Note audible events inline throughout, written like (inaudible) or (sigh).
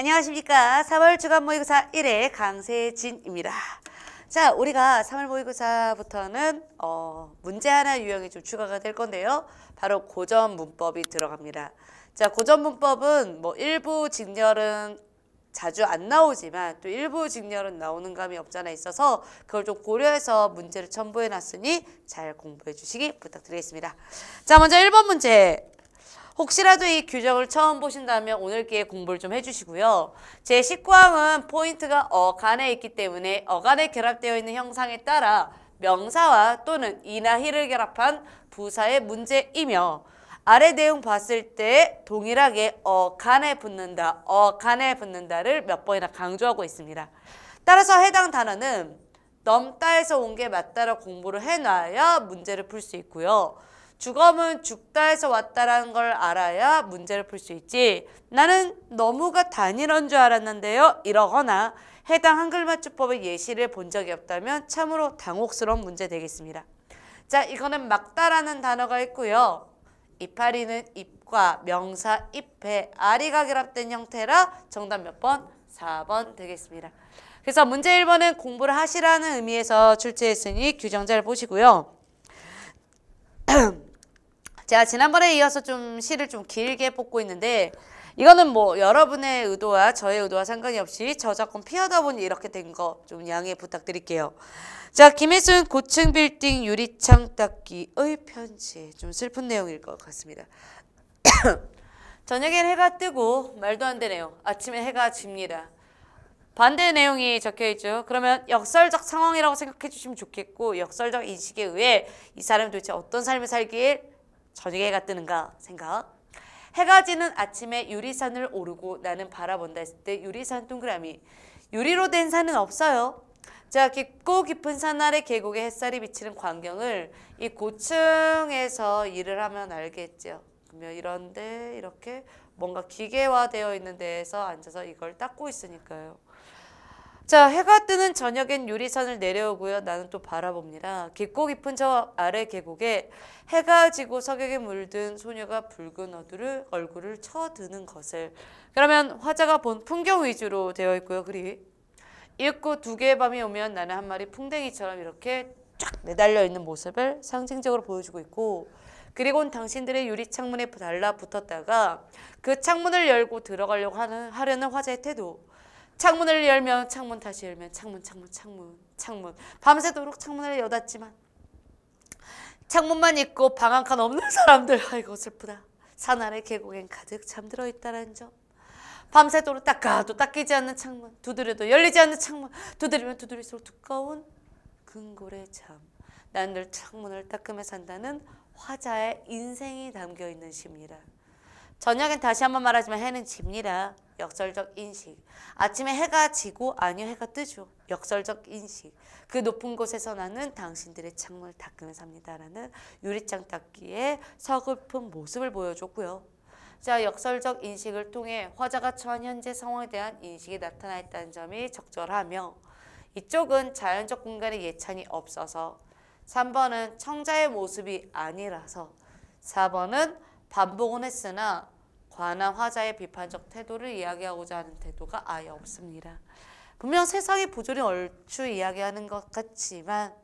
안녕하십니까. 3월 주간 모의고사 1회 강세진입니다. 자, 우리가 3월 모의고사부터는 어, 문제 하나 유형이 좀 추가가 될 건데요. 바로 고전 문법이 들어갑니다. 자, 고전 문법은 뭐 일부 직렬은 자주 안 나오지만 또 일부 직렬은 나오는 감이 없잖아 있어서 그걸 좀 고려해서 문제를 첨부해 놨으니 잘 공부해 주시기 부탁드리겠습니다. 자, 먼저 1번 문제. 혹시라도 이 규정을 처음 보신다면 오늘 기회에 공부를 좀 해주시고요. 제19항은 포인트가 어간에 있기 때문에 어간에 결합되어 있는 형상에 따라 명사와 또는 이나 히를 결합한 부사의 문제이며 아래 내용 봤을 때 동일하게 어간에 붙는다, 어간에 붙는다를 몇 번이나 강조하고 있습니다. 따라서 해당 단어는 넘다에서 온 게 맞다라 공부를 해놔야 문제를 풀 수 있고요. 주검은 죽다에서 왔다라는 걸 알아야 문제를 풀 수 있지. 나는 너무가 단일한 줄 알았는데요. 이러거나 해당 한글 맞춤법의 예시를 본 적이 없다면 참으로 당혹스러운 문제 되겠습니다. 자, 이거는 막다라는 단어가 있고요. 이파리는 입과 명사 입에 아리가 결합된 형태라 정답 몇 번? 4번 되겠습니다. 그래서 문제 1번은 공부를 하시라는 의미에서 출제했으니 규정 자를 보시고요. (clears throat) 제가 지난번에 이어서 좀 시를 좀 길게 뽑고 있는데 이거는 뭐 여러분의 의도와 저의 의도와 상관이 없이 저작권 피하다 보니 이렇게 된 거 좀 양해 부탁드릴게요. 자, 김혜순 고층 빌딩 유리창 닦기의 편지. 좀 슬픈 내용일 것 같습니다. (coughs) 저녁엔 해가 뜨고 말도 안 되네요. 아침에 해가 집니다. 반대 내용이 적혀있죠. 그러면 역설적 상황이라고 생각해 주시면 좋겠고 역설적 인식에 의해 이 사람이 도대체 어떤 삶을 살길 저녁에 해가 뜨는가 생각. 해가 지는 아침에 유리산을 오르고 나는 바라본다 했을 때 유리산 동그라미. 유리로 된 산은 없어요. 자, 깊고 깊은 산 아래 계곡에 햇살이 비치는 광경을 이 고층에서 일을 하면 알겠죠. 그러면 이런데 이렇게 뭔가 기계화되어 있는 데에서 앉아서 이걸 닦고 있으니까요. 자 해가 뜨는 저녁엔 유리선을 내려오고요. 나는 또 바라봅니다. 깊고 깊은 저 아래 계곡에 해가 지고 석양에 물든 소녀가 붉은 어두를 얼굴을 쳐드는 것을 그러면 화자가 본 풍경 위주로 되어 있고요. 글이 읽고 두 개의 밤이 오면 나는 한 마리 풍뎅이처럼 이렇게 쫙 매달려 있는 모습을 상징적으로 보여주고 있고 그리고는 당신들의 유리 창문에 달라붙었다가 그 창문을 열고 들어가려고 하는 하려는 화자의 태도 창문을 열면 창문 다시 열면 창문 창문 창문 창문 밤새도록 창문을 여닫지만 창문만 있고 방 한 칸 없는 사람들 아이고 슬프다 산아래 계곡엔 가득 잠들어 있다는 라점 밤새도록 닦아도 닦이지 않는 창문 두드려도 열리지 않는 창문 두드리면 두드릴수록 두꺼운 근골의 잠난 늘 창문을 닦으며 산다는 화자의 인생이 담겨있는 시입니다 저녁엔 다시 한번 말하지만 해는 집니다. 역설적 인식. 아침에 해가 지고 아니요 해가 뜨죠. 역설적 인식. 그 높은 곳에서 나는 당신들의 창문을 닦으면서 니다라는 유리창 닦기에 서글픈 모습을 보여줬고요. 자, 역설적 인식을 통해 화자가 처한 현재 상황에 대한 인식이 나타나 있다는 점이 적절하며 이쪽은 자연적 공간의 예찬이 없어서 3번은 청자의 모습이 아니라서 4번은 반복은 했으나 관한 화자의 비판적 태도를 이야기하고자 하는 태도가 아예 없습니다. 분명 세상의 부조리 얼추 이야기하는 것 같지만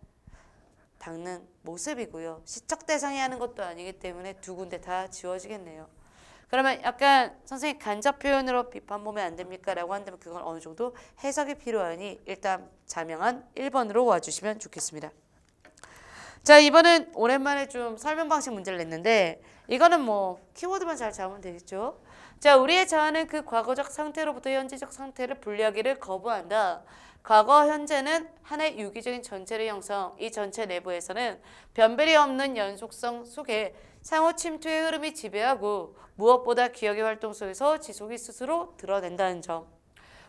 닦는 모습이고요. 시적 대상이 하는 것도 아니기 때문에 두 군데 다 지워지겠네요. 그러면 약간 선생님 간접 표현으로 비판 보면 안 됩니까? 라고 한다면 그건 어느 정도 해석이 필요하니 일단 자명한 1번으로 와주시면 좋겠습니다. 자 이번엔 오랜만에 좀 설명 방식 문제를 냈는데 이거는 뭐 키워드만 잘 잡으면 되겠죠. 자, 우리의 자아는 그 과거적 상태로부터 현재적 상태를 분리하기를 거부한다. 과거, 현재는 하나의 유기적인 전체를 형성, 이 전체 내부에서는 변별이 없는 연속성 속에 상호 침투의 흐름이 지배하고 무엇보다 기억의 활동 속에서 지속이 스스로 드러낸다는 점.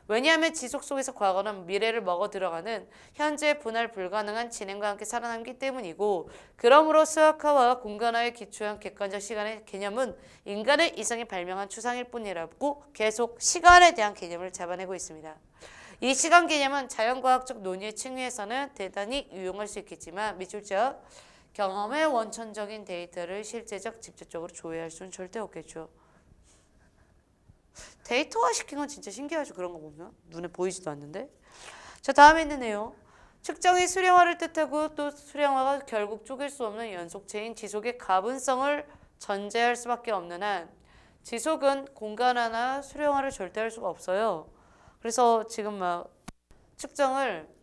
왜냐하면 지속 속에서 과거는 미래를 먹어 들어가는 현재 분할 불가능한 진행과 함께 살아남기 때문이고 그러므로 수학화와 공간화에 기초한 객관적 시간의 개념은 인간의 이성이 발명한 추상일 뿐이라고 계속 시간에 대한 개념을 잡아내고 있습니다. 이 시간 개념은 자연과학적 논의의 층위에서는 대단히 유용할 수 있겠지만 미술적 경험의 원천적인 데이터를 실제적 직접적으로 조회할 수는 절대 없겠죠. 데이터화 시킨 건 진짜 신기하죠. 그런 거 보면. 눈에 보이지도 않는데. 자, 다음에 있는 내용. 측정이 수량화를 뜻하고 또 수량화가 결국 쪼갤 수 없는 연속체인 지속의 가분성을 전제할 수밖에 없는 한 지속은 공간 하나 수량화를 절대 할 수가 없어요. 그래서 지금 막 측정을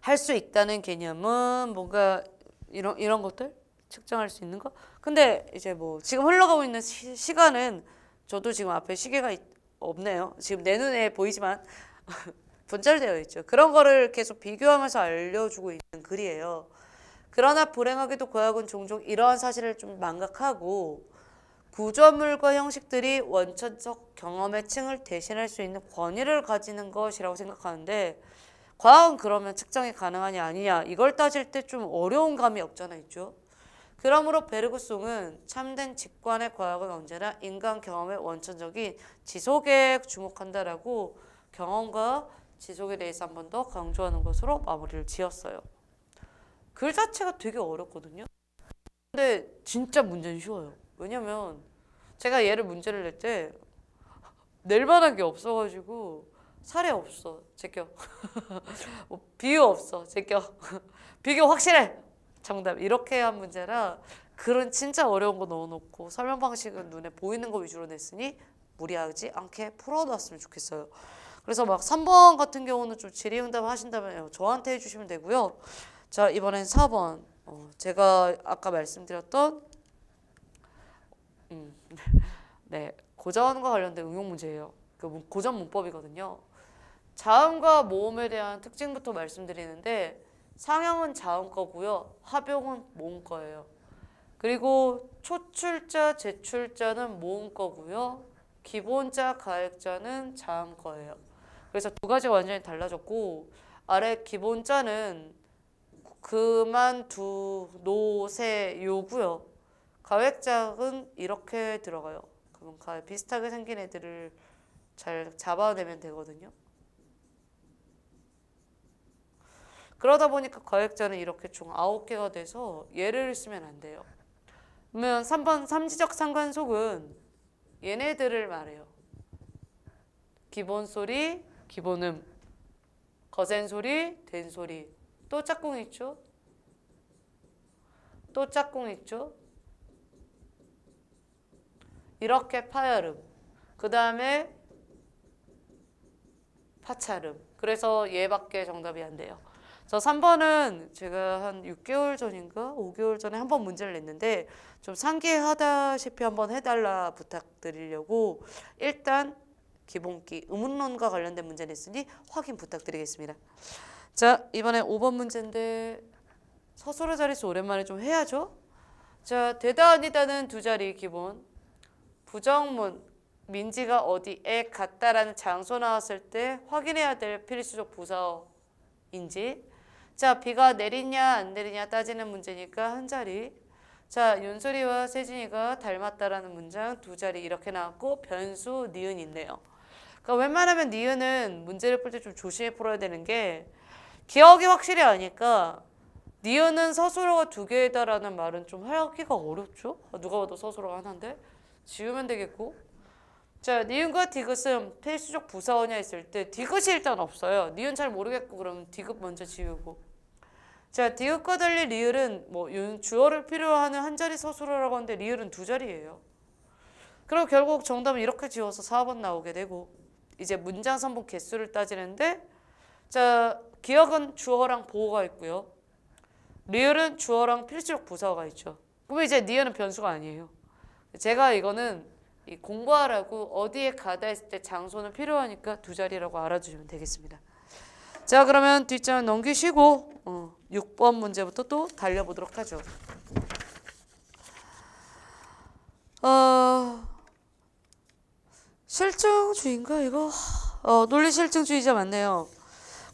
할 수 있다는 개념은 뭔가 이런 이런 것들 측정할 수 있는 거. 근데 이제 뭐 지금 흘러가고 있는 시, 시간은 저도 지금 앞에 시계가 있, 없네요. 지금 내 눈에 보이지만 (laughs) 분절되어 있죠. 그런 거를 계속 비교하면서 알려주고 있는 글이에요. 그러나 불행하게도 고약은 종종 이러한 사실을 좀 망각하고 구조물과 형식들이 원천적 경험의 층을 대신할 수 있는 권위를 가지는 것이라고 생각하는데 과연 그러면 측정이 가능하냐 아니냐 이걸 따질 때 좀 어려운 감이 없잖아 있죠. 그러므로 베르그송은 참된 직관의 과학은 언제나 인간 경험의 원천적인 지속에 주목한다라고 경험과 지속에 대해서 한 번 더 강조하는 것으로 마무리를 지었어요. 글 자체가 되게 어렵거든요. 근데 진짜 문제는 쉬워요. 왜냐면 제가 얘를 문제를 낼 때 낼 만한 게 없어가지고 사례 없어 제껴 (laughs) 뭐 비유 없어 제껴 (laughs) 비교 확실해 정답 이렇게 한 문제라 그런 진짜 어려운 거 넣어놓고 설명 방식은 눈에 보이는 거 위주로 냈으니 무리하지 않게 풀어놨으면 좋겠어요. 그래서 막 3번 같은 경우는 좀 질의응답 하신다면 저한테 해주시면 되고요. 자 이번엔 4번 어, 제가 아까 말씀드렸던 음, (laughs) 네 고전과 관련된 응용 문제예요. 그 고전 문법이거든요. 자음과 모음에 대한 특징부터 말씀드리는데 상형은 자음 거고요. 합용은 모음 거예요. 그리고 초출자, 제출자는 모음 거고요. 기본자, 가액자는 자음 거예요. 그래서 두 가지 완전히 달라졌고 아래 기본자는 그만두, 노세, 요고요. 가액자는 이렇게 들어가요. 그럼 가 비슷하게 생긴 애들을 잘 잡아내면 되거든요. 그러다 보니까 거액자는 이렇게 총 9개가 돼서 얘를 쓰면 안 돼요. 그러면 3번 삼지적 상관속은 얘네들을 말해요. 기본 소리, 기본음, 거센 소리, 된 소리, 또 짝꿍 있죠? 또 짝꿍 있죠? 이렇게 파열음, 그 다음에 파찰음. 그래서 얘밖에 정답이 안 돼요. 저 3번은 제가 한 6개월 전인가 5개월 전에 한 번 문제를 냈는데 좀 상기하다시피 한 번 해달라 부탁드리려고 일단 기본기 의문론과 관련된 문제 냈으니 확인 부탁드리겠습니다. 자 이번에 5번 문제인데 서술의 자릿수 오랜만에 좀 해야죠. 자 되다 아니다는 두 자리 기본 부정문 민지가 어디에 갔다라는 장소 나왔을 때 확인해야 될 필수적 부서인지 자, 비가 내리냐 안 내리냐 따지는 문제니까 한 자리. 자, 윤소리와 세진이가 닮았다라는 문장 두 자리 이렇게 나왔고 변수 니은 있네요. 그러니까 웬만하면 니은은 문제를 풀 때 좀 조심히 풀어야 되는 게 기억이 확실히 아니까 니은은 서술어가 두 개다라는 말은 좀 하기가 어렵죠? 누가 봐도 서술어가 하나인데 지우면 되겠고 자, 니은과 디귿은 필수적 부사원이 했을 때 디귿이 일단 없어요. 니은 잘 모르겠고 그럼 디귿 먼저 지우고 자, 디귿과 달리 리을은 뭐 주어를 필요하는 한 자리 서술어라고 하는데 리을은 두 자리예요. 그리고 결국 정답은 이렇게 지어서 4번 나오게 되고 이제 문장 선본 개수를 따지는데 자, 기억은 주어랑 보호가 있고요. 리을은 주어랑 필수적 부사가 있죠. 그럼 이제 니은은 변수가 아니에요. 제가 이거는 이 공부하라고 어디에 가다 했을 때 장소는 필요하니까 두 자리라고 알아주시면 되겠습니다. 자 그러면 뒷장 넘기시고 어. 6번 문제부터 또 달려보도록 하죠. 어, 실증주의인가 이거? 어, 논리실증주의자 맞네요.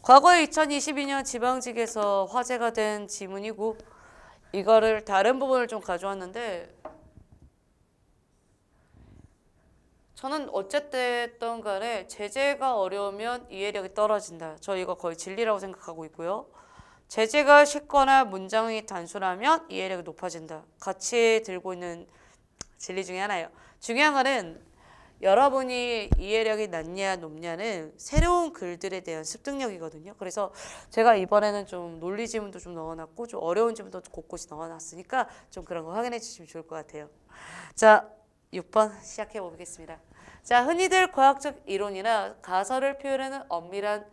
과거에 2022년 지방직에서 화제가 된 지문이고 이거를 다른 부분을 좀 가져왔는데 저는 어쨌든 간에 제재가 어려우면 이해력이 떨어진다. 저 이거 거의 진리라고 생각하고 있고요. 제재가 쉽거나 문장이 단순하면 이해력이 높아진다. 같이 들고 있는 진리 중에 하나예요. 중요한 거는 여러분이 이해력이 낮냐 높냐는 새로운 글들에 대한 습득력이거든요. 그래서 제가 이번에는 좀 논리 지문도 좀 넣어놨고 좀 어려운 지문도 곳곳이 넣어놨으니까 좀 그런 거 확인해 주시면 좋을 것 같아요. 자, 6번 시작해 보겠습니다. 자, 흔히들 과학적 이론이나 가설을 표현하는 엄밀한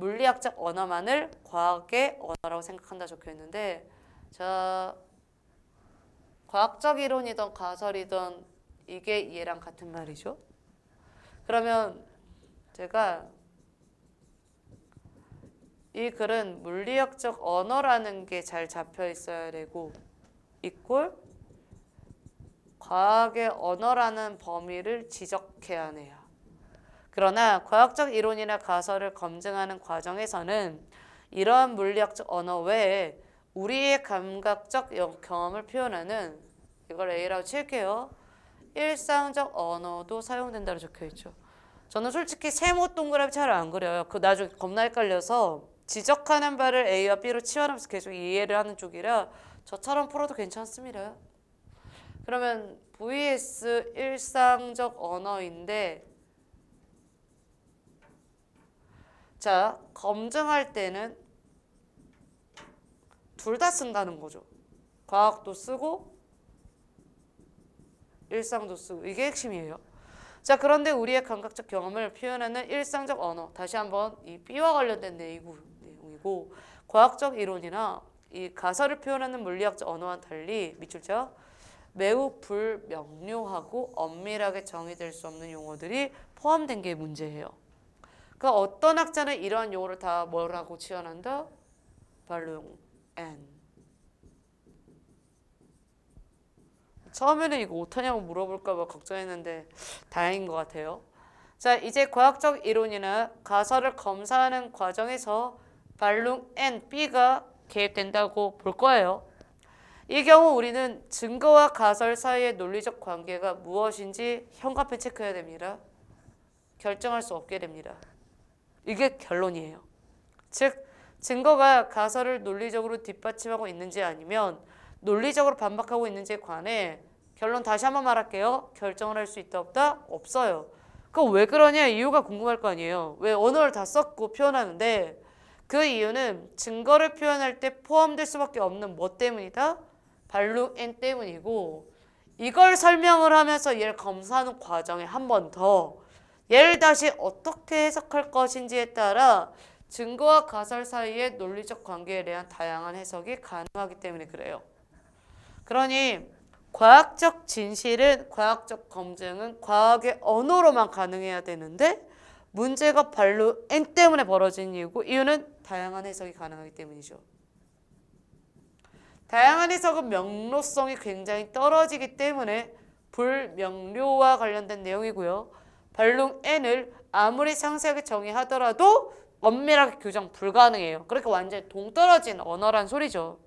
물리학적 언어만을 과학의 언어라고 생각한다 적혀 있는데 저 과학적 이론이던 가설이던 이게 얘랑 같은 말이죠. 그러면 제가 이 글은 물리학적 언어라는 게 잘 잡혀 있어야 되고 이꼴 과학의 언어라는 범위를 지적해야 해요. 그러나 과학적 이론이나 가설을 검증하는 과정에서는 이러한 물리학적 언어 외에 우리의 감각적 경험을 표현하는 이걸 A라고 칠게요. 일상적 언어도 사용된다고 적혀있죠. 저는 솔직히 세모 동그라미 잘안 그려요. 그 나중에 겁나 헷갈려서 지적하는 바를 A와 B로 치환하면서 계속 이해를 하는 쪽이라 저처럼 풀어도 괜찮습니다. 그러면 VS 일상적 언어인데 자, 검증할 때는 둘 다 쓴다는 거죠. 과학도 쓰고 일상도 쓰고 이게 핵심이에요. 자, 그런데 우리의 감각적 경험을 표현하는 일상적 언어 다시 한번 이 B와 관련된 내용이고 과학적 이론이나 이 가설을 표현하는 물리학적 언어와 달리 밑줄죠. 매우 불명료하고 엄밀하게 정의될 수 없는 용어들이 포함된 게 문제예요. 그 어떤 학자는 이러한 용어를 다 뭐라고 지원한다? 발롱 앤. 처음에는 이거 못하냐고 물어볼까봐 걱정했는데 다행인 것 같아요. 자, 이제 과학적 이론이나 가설을 검사하는 과정에서 발룽 N, B가 개입된다고 볼 거예요. 이 경우 우리는 증거와 가설 사이의 논리적 관계가 무엇인지 현관표 체크해야 됩니다. 결정할 수 없게 됩니다. 이게 결론이에요. 즉 증거가 가설을 논리적으로 뒷받침하고 있는지 아니면 논리적으로 반박하고 있는지에 관해 결론 다시 한번 말할게요. 결정을 할 수 있다 없다? 없어요. 그거 왜 그러냐 이유가 궁금할 거 아니에요. 왜 언어를 다 썼고 표현하는데 그 이유는 증거를 표현할 때 포함될 수밖에 없는 뭐 때문이다? 발루 엔 때문이고 이걸 설명을 하면서 얘를 검사하는 과정에 한번더 얘를 다시 어떻게 해석할 것인지에 따라 증거와 가설 사이의 논리적 관계에 대한 다양한 해석이 가능하기 때문에 그래요. 그러니 과학적 진실은 과학적 검증은 과학의 언어로만 가능해야 되는데 문제가 발로 N 때문에 벌어진 이유고 그 이유는 다양한 해석이 가능하기 때문이죠. 다양한 해석은 명로성이 굉장히 떨어지기 때문에 불명료와 관련된 내용이고요. 발롱 N을 아무리 상세하게 정의하더라도 엄밀하게 규정 불가능해요. 그렇게 완전히 동떨어진 언어란 소리죠.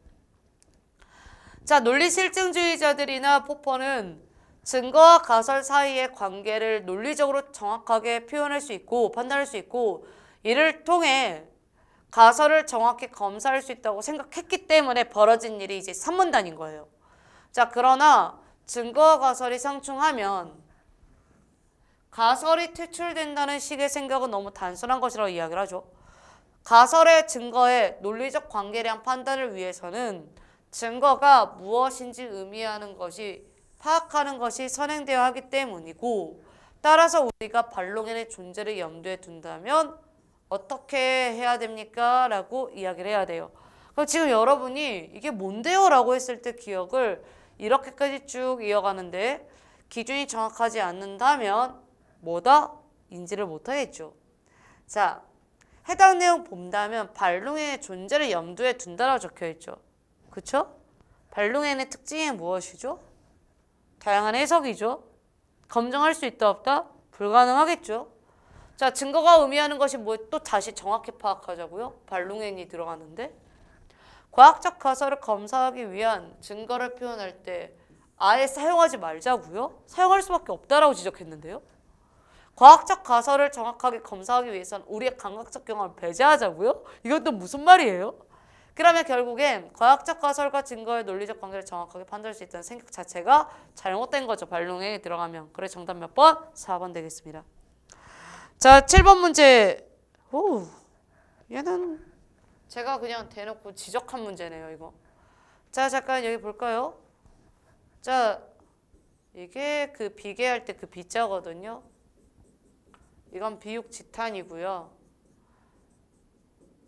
자, 논리실증주의자들이나 포퍼는 증거와 가설 사이의 관계를 논리적으로 정확하게 표현할 수 있고 판단할 수 있고 이를 통해 가설을 정확히 검사할 수 있다고 생각했기 때문에 벌어진 일이 이제 3문단인 거예요. 자, 그러나 증거와 가설이 상충하면 가설이 퇴출된다는 식의 생각은 너무 단순한 것이라고 이야기를 하죠. 가설의 증거의 논리적 관계량 판단을 위해서는 증거가 무엇인지 의미하는 것이 파악하는 것이 선행되어야 하기 때문이고 따라서 우리가 발롱인의 존재를 염두에 둔다면 어떻게 해야 됩니까? 라고 이야기를 해야 돼요. 그럼 지금 여러분이 이게 뭔데요? 라고 했을 때 기억을 이렇게까지 쭉 이어가는데 기준이 정확하지 않는다면 뭐다? 인지를 못하겠죠. 자, 해당 내용 본다면 발롱의 존재를 염두에 둔다라고 적혀있죠. 그쵸? 발롱엔의 특징이 무엇이죠? 다양한 해석이죠. 검증할 수 있다 없다? 불가능하겠죠. 자, 증거가 의미하는 것이 뭐 또 다시 정확히 파악하자고요. 발롱엔이 들어가는데 과학적 가설을 검사하기 위한 증거를 표현할 때 아예 사용하지 말자고요. 사용할 수밖에 없다라고 지적했는데요. 과학적 가설을 정확하게 검사하기 위해선 우리의 감각적 경험을 배제하자고요? 이건 또 무슨 말이에요? 그러면 결국엔 과학적 가설과 증거의 논리적 관계를 정확하게 판단할 수 있다는 생각 자체가 잘못된 거죠. 발롱에 들어가면. 그래 정답 몇 번? 4번 되겠습니다. 자, 7번 문제. 오, 얘는 제가 그냥 대놓고 지적한 문제네요, 이거. 자, 잠깐 여기 볼까요? 자, 이게 그 비계할 때그 비자거든요. 이건 비육지탄이고요.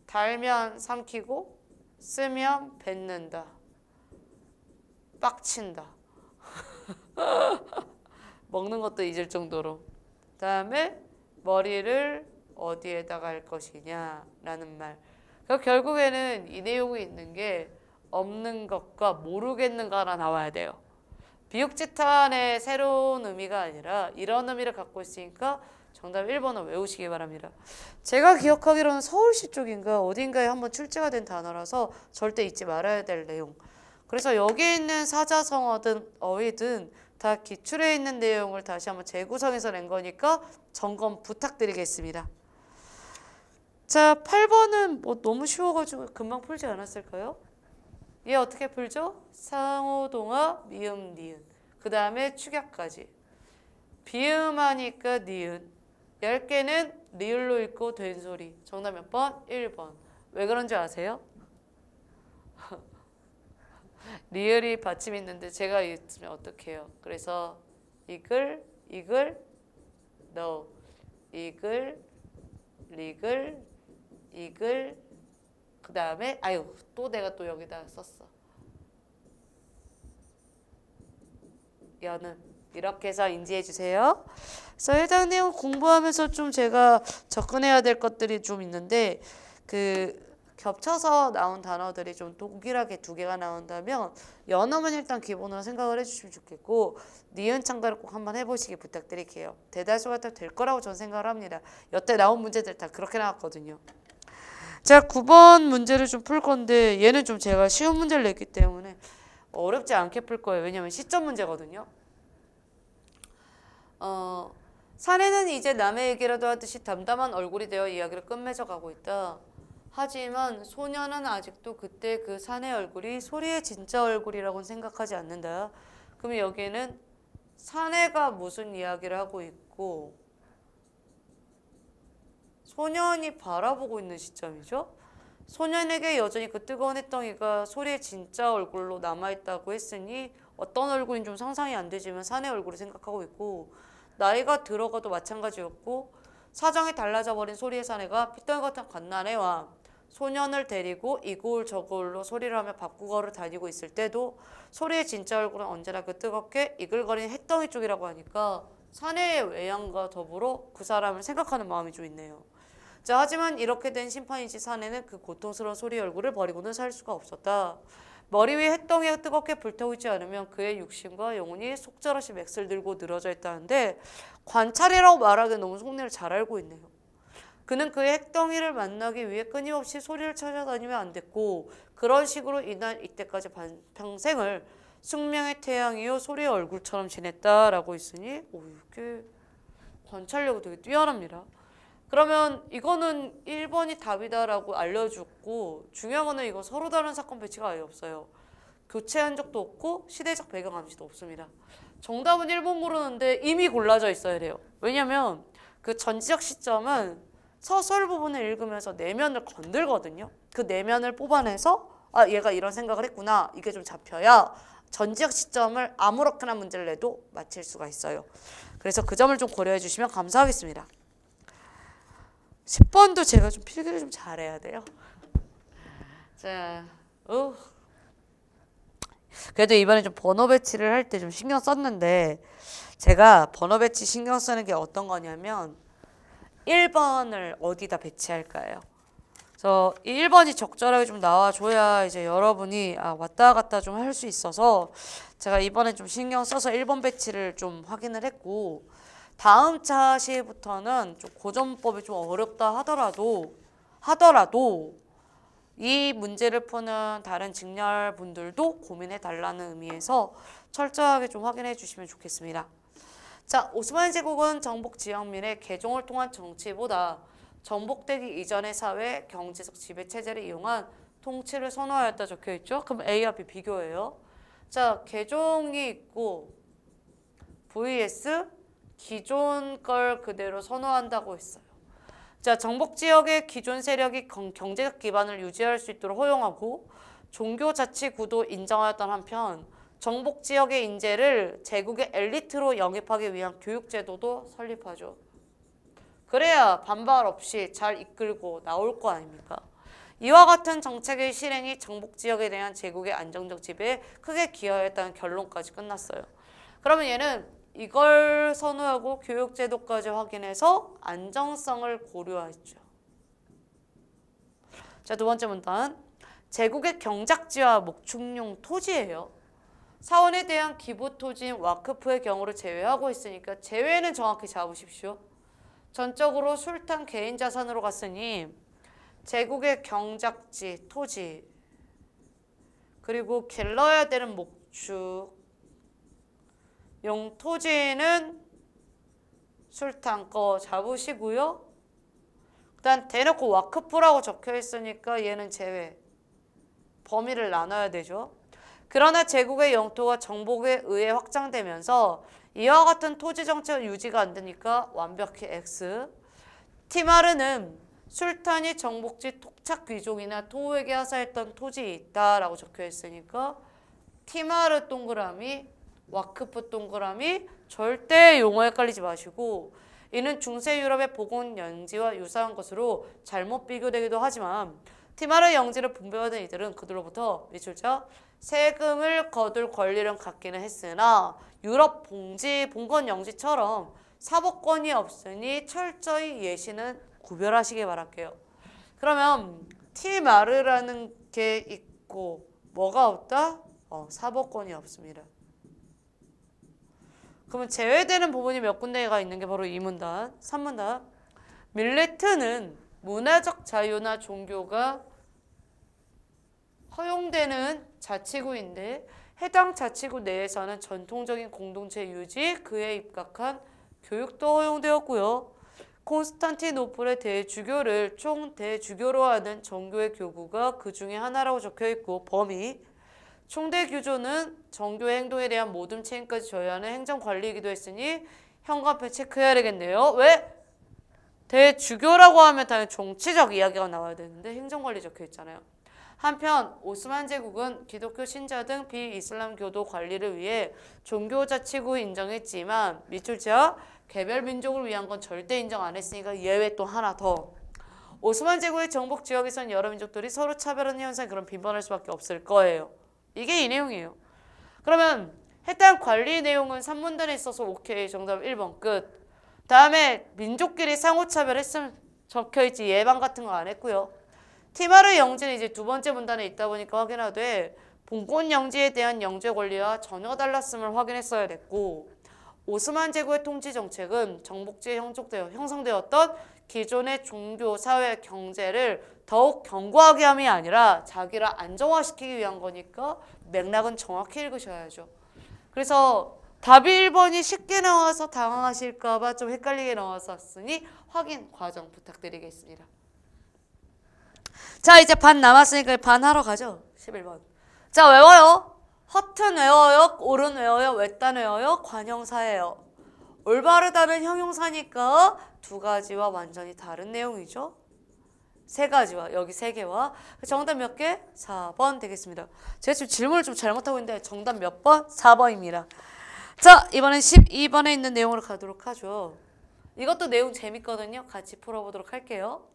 달면 삼키고 쓰면 뱉는다. 빡친다. (laughs) 먹는 것도 잊을 정도로. 다음에 머리를 어디에다가 할 것이냐라는 말. 그 결국에는 이 내용이 있는 게 없는 것과 모르겠는가가 나와야 돼요. 비육지탄의 새로운 의미가 아니라 이런 의미를 갖고 있으니까 정답 1번을 외우시기 바랍니다. 제가 기억하기로는 서울시 쪽인가 어딘가에 한번 출제가 된 단어라서 절대 잊지 말아야 될 내용. 그래서 여기 에 있는 사자성어든 어휘든 다 기출에 있는 내용을 다시 한번 재구성해서 낸 거니까 점검 부탁드리겠습니다. 자, 8번은 뭐 너무 쉬워가지고 금방 풀지 않았을까요? 얘 예, 어떻게 풀죠? 상호동화, 미음, 니은. 그 다음에 축약까지. 비음하니까 니은. 10개는 리을로 읽고 된 소리. 정답 몇 번? 1번. 왜그런줄 아세요? (laughs) 리을이 받침 있는데 제가 있으면 어떡해요? 그래서 이글, 이글, n 이글, 리글, 이글, 그 다음에 아유 또 내가 또 여기다 썼어. 여는 이렇게 해서 인지해 주세요. 그래서 해당 내용 공부하면서 좀 제가 접근해야 될 것들이 좀 있는데 그 겹쳐서 나온 단어들이 좀 동일하게 두 개가 나온다면 연어만 일단 기본으로 생각을 해주시면 좋겠고 니은 창달을 꼭 한번 해보시기 부탁드릴게요. 대다수가 다 될 거라고 저는 생각을 합니다. 여태 나온 문제들 다 그렇게 나왔거든요. 자, 9번 문제를 좀 풀 건데 얘는 좀 제가 쉬운 문제를 냈기 때문에 어렵지 않게 풀 거예요. 왜냐면 시점 문제거든요. 어, 사내는 이제 남의 얘기라도 하듯이 담담한 얼굴이 되어 이야기를 끝맺어 가고 있다. 하지만 소녀는 아직도 그때 그 사내 얼굴이 소리의 진짜 얼굴이라고 생각하지 않는다. 그럼 여기에는 사내가 무슨 이야기를 하고 있고 소년이 바라보고 있는 시점이죠. 소년에게 여전히 그 뜨거운 햇덩이가 소리의 진짜 얼굴로 남아있다고 했으니 어떤 얼굴인 좀 상상이 안 되지만 사내 얼굴을 생각하고 있고 나이가 들어가도 마찬가지였고 사정이 달라져 버린 소리의 사내가 핏덩이 같은 갓난애와 소년을 데리고 이골 저골로 소리를 하며 바꾸거를 다니고 있을 때도 소리의 진짜 얼굴은 언제나 그 뜨겁게 이글거리는 햇덩이 쪽이라고 하니까 사내의 외양과 더불어 그 사람을 생각하는 마음이 좀 있네요. 자, 하지만 이렇게 된 심판이지 사내는 그 고통스러운 소리 얼굴을 버리고는 살 수가 없었다. 머리 위 햇덩이가 뜨겁게 불태우지 않으면 그의 육신과 영혼이 속절없이 맥을 들고 늘어져 있다는데 관찰이라고 말하기엔 너무 속내를 잘 알고 있네요. 그는 그의 핵덩이를 만나기 위해 끊임없이 소리를 찾아다니며 안 됐고 그런 식으로 이날 이때까지 반, 평생을 숙명의 태양이요 소리의 얼굴처럼 지냈다라고 있으니 오 이게 관찰력이 되게 뛰어납니다. 그러면 이거는 1번이 답이다라고 알려줬고 중요한 거는 이거 서로 다른 사건 배치가 아예 없어요. 교체한 적도 없고 시대적 배경 암시도 없습니다. 정답은 1번 고르는데 이미 골라져 있어야 돼요. 왜냐면 그 전지적 시점은 서설 부분을 읽으면서 내면을 건들거든요. 그 내면을 뽑아내서 아 얘가 이런 생각을 했구나 이게 좀 잡혀야 전지적 시점을 아무렇게나 문제를 내도 맞힐 수가 있어요. 그래서 그 점을 좀 고려해 주시면 감사하겠습니다. 10번도 제가 좀 필기를 좀 잘해야 돼요. 자, 어. 그래도 이번에 좀 번호 배치를 할 때 좀 신경 썼는데 제가 번호 배치 신경 쓰는 게 어떤 거냐면 1번을 어디다 배치할까요? 그래서 1번이 적절하게 좀 나와줘야 이제 여러분이 아, 왔다 갔다 좀 할 수 있어서 제가 이번에 좀 신경 써서 1번 배치를 좀 확인을 했고 다음 차 시부터는 좀 고전법이 좀 어렵다 하더라도 하더라도 이 문제를 푸는 다른 직렬분들도 고민해 달라는 의미에서 철저하게 좀 확인해 주시면 좋겠습니다. 자, 오스만 제국은 정복 지역민의 개종을 통한 정치보다 전복되기 이전의 사회 경제적 지배 체제를 이용한 통치를 선호하였다 적혀 있죠. 그럼 A와 B 비교예요. 자, 개종이 있고 VS 기존 걸 그대로 선호한다고 했어요. 자, 정복 지역의 기존 세력이 경제적 기반을 유지할 수 있도록 허용하고 종교 자치 구도 인정하였던 한편 정복 지역의 인재를 제국의 엘리트로 영입하기 위한 교육 제도도 설립하죠. 그래야 반발 없이 잘 이끌고 나올 거 아닙니까? 이와 같은 정책의 실행이 정복 지역에 대한 제국의 안정적 지배에 크게 기여했다는 결론까지 끝났어요. 그러면 얘는 이걸 선호하고 교육제도까지 확인해서 안정성을 고려하죠. 자, 두 번째 문단. 제국의 경작지와 목축용 토지예요. 사원에 대한 기부 토지인 와크프의 경우를 제외하고 있으니까 제외는 정확히 잡으십시오. 전적으로 술탄 개인 자산으로 갔으니 제국의 경작지, 토지 그리고 길러야 되는 목축 용토지는 술탄거 잡으시고요. 일단 대놓고 와크프라고 적혀 있으니까 얘는 제외. 범위를 나눠야 되죠. 그러나 제국의 영토가 정복에 의해 확장되면서 이와 같은 토지 정책은 유지가 안 되니까 완벽히 X. 티마르는 술탄이 정복지 토착 귀족이나 토우에게 하사했던 토지 있다라고 적혀 있으니까 티마르 동그라미 와크프 동그라미 절대 용어 헷갈리지 마시고 이는 중세 유럽의 복원 영지와 유사한 것으로 잘못 비교되기도 하지만 티마르 영지를 분배받은 이들은 그들로부터 미술자 세금을 거둘 권리를 갖기는 했으나 유럽 봉지 봉건 영지처럼 사법권이 없으니 철저히 예시는 구별하시길 바랄게요. 그러면 티마르라는 게 있고 뭐가 없다? 어, 사법권이 없습니다. 그러면 제외되는 부분이 몇 군데가 있는 게 바로 이문단, 삼문단. 밀레트는 문화적 자유나 종교가 허용되는 자치구인데 해당 자치구 내에서는 전통적인 공동체 유지, 그에 입각한 교육도 허용되었고요. 콘스탄티노플의 대주교를 총대주교로 하는 정교의 교구가 그 중에 하나라고 적혀 있고 범위 총대교조는 정교 행동에 대한 모든 책임까지 져야 하는 행정관리이기도 했으니 현관표 체크해야 되겠네요. 왜? 대주교라고 하면 당연히 정치적 이야기가 나와야 되는데 행정관리 적혀 있잖아요. 한편 오스만 제국은 기독교 신자 등 비이슬람교도 관리를 위해 종교자치구 인정했지만 밑줄 지어 개별 민족을 위한 건 절대 인정 안 했으니까 예외 또 하나 더. 오스만 제국의 정복 지역에선 여러 민족들이 서로 차별하는 현상이 그런 빈번할 수밖에 없을 거예요. 이게 이 내용이에요. 그러면 해당 관리 내용은 3문단에 있어서 오케이 정답 1번 끝 다음에 민족끼리 상호차별 했음 적혀있지 예방 같은 거 안 했고요 티마르 영지는 이제 두 번째 문단에 있다 보니까 확인하되 봉건 영지에 대한 영재 권리와 전혀 달랐음을 확인했어야 됐고 오스만 제국의 통치 정책은 정복지에 형성되어, 형성되었던 기존의 종교, 사회, 경제를 더욱 견고하게 함이 아니라 자기를 안정화시키기 위한 거니까 맥락은 정확히 읽으셔야죠. 그래서 답이 1번이 쉽게 나와서 당황하실까 봐좀 헷갈리게 나왔었으니 확인 과정 부탁드리겠습니다. 자 이제 반 남았으니까 반 하러 가죠. 11번. 자 외워요. 허튼 외워요. 오른 외워요. 외딴 외워요. 관형사예요. 올바르다는 형용사니까 두 가지와 완전히 다른 내용이죠. 세 가지와 여기 세 개와 그 정답 몇 개? 4번 되겠습니다. 제가 지금 질문을 좀 잘못하고 있는데 정답 몇 번? 4번입니다. 자 이번엔 12번에 있는 내용으로 가도록 하죠. 이것도 내용 재밌거든요. 같이 풀어보도록 할게요.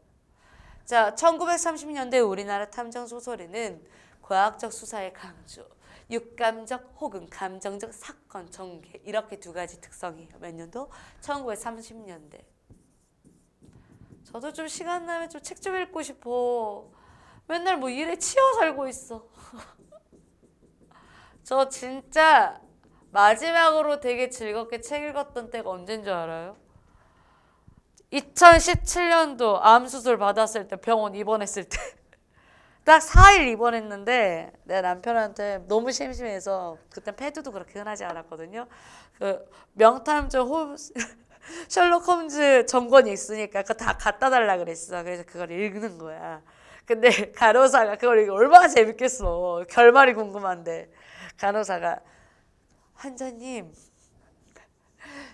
자 1930년대 우리나라 탐정소설에는 과학적 수사의 강조, 육감적 혹은 감정적 사건 전개 이렇게 두 가지 특성이에요. 몇 년도? 1930년대. 저도 좀 시간 나면 좀 책 좀 읽고 싶어. 맨날 뭐 일에 치여 살고 있어. (laughs) 저 진짜 마지막으로 되게 즐겁게 책 읽었던 때가 언젠 줄 알아요? 2017년도 암수술 받았을 때 병원 입원했을 때. (laughs) 딱 4일 입원했는데 내 남편한테 너무 심심해서 그땐 패드도 그렇게 흔하지 않았거든요. 그 명탐정 홈스 셜록 홈즈 정권이 있으니까 그거 다 갖다 달라 그랬어. 그래서 그걸 읽는 거야. 근데 (laughs) 간호사가 그걸 읽 얼마나 재밌겠어. 결말이 궁금한데. 간호사가 환자님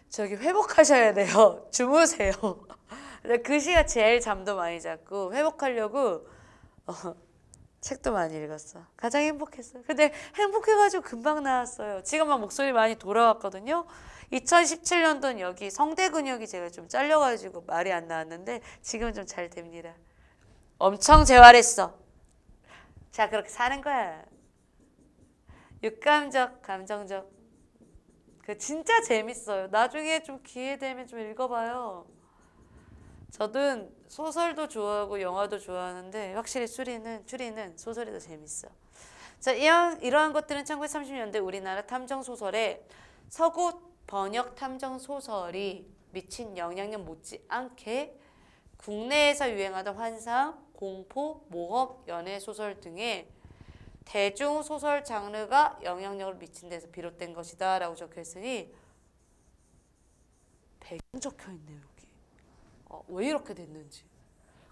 저기 회복하셔야 돼요. 주무세요. (laughs) 근데 그 시가 제일 잠도 많이 잤고 회복하려고 어, 책도 많이 읽었어. 가장 행복했어. 근데 행복해가지고 금방 나왔어요. 지금 막 목소리 많이 돌아왔거든요. 2017년도는 여기 성대 근육이 제가 좀 잘려가지고 말이 안 나왔는데 지금은 좀 잘 됩니다. 엄청 재활했어. 자 그렇게 사는 거야. 육감적, 감정적. 그 진짜 재밌어요. 나중에 좀 기회 되면 좀 읽어봐요. 저는 소설도 좋아하고 영화도 좋아하는데 확실히 추리는 추리는 소설이 더 재밌어. 자 이런 이러한 것들은 1930년대 우리나라 탐정 소설에 서구 번역 탐정 소설이 미친 영향력 못지않게 국내에서 유행하던 환상, 공포, 모험, 연애 소설 등의 대중 소설 장르가 영향력을 미친 데서 비롯된 것이다 라고 적혀있으니 배경 적혀있네요 여기 어, 왜 이렇게 됐는지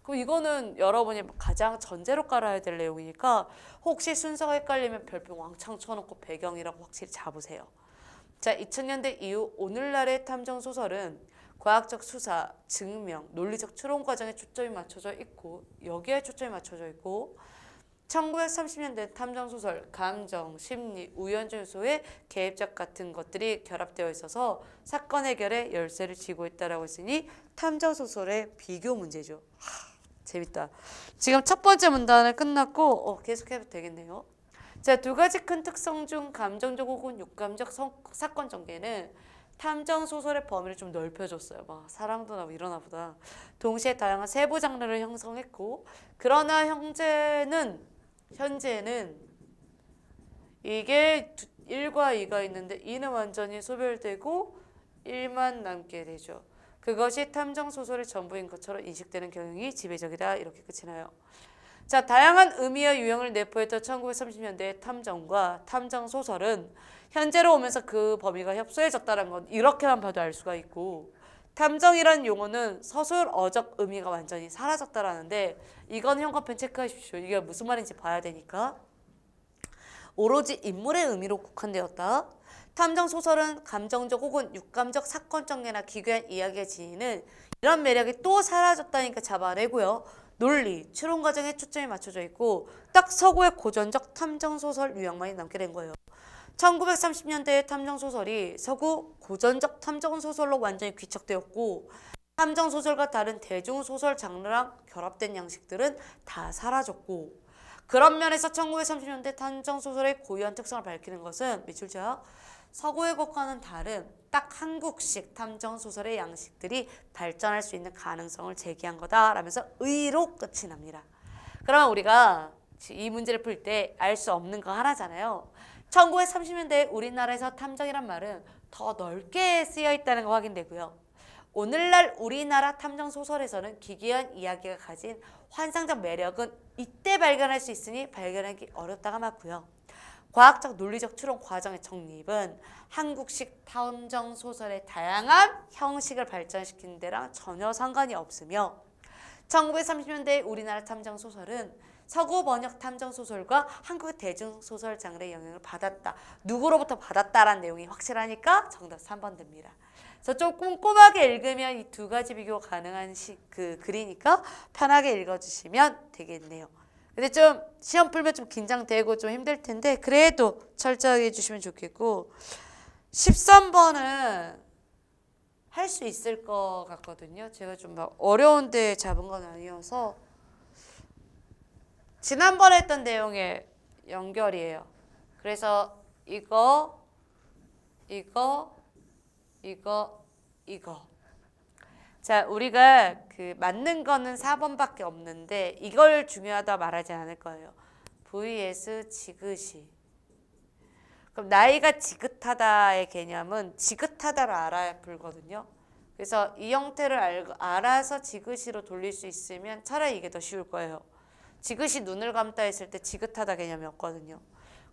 그럼 이거는 여러분이 가장 전제로 깔아야 될 내용이니까 혹시 순서가 헷갈리면 별표 왕창 쳐놓고 배경이라고 확실히 잡으세요 자, 2000년대 이후 오늘날의 탐정 소설은 과학적 수사, 증명, 논리적 추론 과정에 초점이 맞춰져 있고 여기에 초점이 맞춰져 있고 1930년대 탐정소설, 감정, 심리, 우연적 요소의 개입작 같은 것들이 결합되어 있어서 사건 해결의 열쇠를 쥐고 있다라고 했으니 탐정소설의 비교 문제죠. 하, 재밌다. 지금 첫 번째 문단은 끝났고 어, 계속해도 되겠네요. 자, 두 가지 큰 특성 중 감정적 혹은 육감적 성, 사건 전개는 탐정 소설의 범위를 좀 넓혀줬어요. 막 사랑도 나고 이러나 보다. 동시에 다양한 세부 장르를 형성했고 그러나 현재는 현재는 이게 1과 2가 있는데 2는 완전히 소멸되고 1만 남게 되죠. 그것이 탐정 소설의 전부인 것처럼 인식되는 경향이 지배적이다 이렇게 끝이 나요. 자, 다양한 의미와 유형을 내포했던 1930년대의 탐정과 탐정 소설은 현재로 오면서 그 범위가 협소해졌다는 건 이렇게만 봐도 알 수가 있고 탐정이란 용어는 서술 어적 의미가 완전히 사라졌다라는데 이건 형광펜 체크하십시오. 이게 무슨 말인지 봐야 되니까. 오로지 인물의 의미로 국한되었다. 탐정 소설은 감정적 혹은 육감적 사건 전개나 기괴한 이야기의 지인은 이런 매력이 또 사라졌다니까 잡아내고요. 논리, 추론 과정에 초점이 맞춰져 있고 딱 서구의 고전적 탐정소설 유형만이 남게 된 거예요. 1930년대의 탐정소설이 서구 고전적 탐정소설로 완전히 귀착되었고 탐정소설과 다른 대중소설 장르랑 결합된 양식들은 다 사라졌고 그런 면에서 1930년대 탐정소설의 고유한 특성을 밝히는 것은 미술적 서구의 것과는 다른 딱 한국식 탐정소설의 양식들이 발전할 수 있는 가능성을 제기한 거다라면서 의로 끝이 납니다. 그러면 우리가 이 문제를 풀 때 알 수 없는 거 하나잖아요. 1930년대 우리나라에서 탐정이란 말은 더 넓게 쓰여 있다는 거 확인되고요. 오늘날 우리나라 탐정 소설에서는 기괴한 이야기가 가진 환상적 매력은 이때 발견할 수 있으니 발견하기 어렵다가 맞고요. 과학적 논리적 추론 과정의 정립은 한국식 탐정 소설의 다양한 형식을 발전시킨 데랑 전혀 상관이 없으며 1930년대 우리나라 탐정 소설은 서구 번역 탐정 소설과 한국의 대중 소설 장르의 영향을 받았다. 누구로부터 받았다라는 내용이 확실하니까 정답 3번 됩니다. 그래서 좀 꼼꼼하게 읽으면 이 두 가지 비교 가능한 시, 그 글이니까 편하게 읽어주시면 되겠네요. 근데 좀 시험 풀면 좀 긴장되고 좀 힘들 텐데 그래도 철저하게 해주시면 좋겠고 13번은 할 수 있을 것 같거든요. 제가 좀 막 어려운데 잡은 건 아니어서 지난번에 했던 내용의 연결이에요. 그래서 이거, 이거, 이거, 이거 자, 우리가 그 맞는 거는 4번밖에 없는데 이걸 중요하다 말하지 않을 거예요. vs 지그시. 그럼 나이가 지긋하다의 개념은 지긋하다를 알아야 불거든요. 그래서 이 형태를 알, 알아서 지그시로 돌릴 수 있으면 차라리 이게 더 쉬울 거예요. 지그시 눈을 감다 했을 때 지긋하다 개념이 없거든요.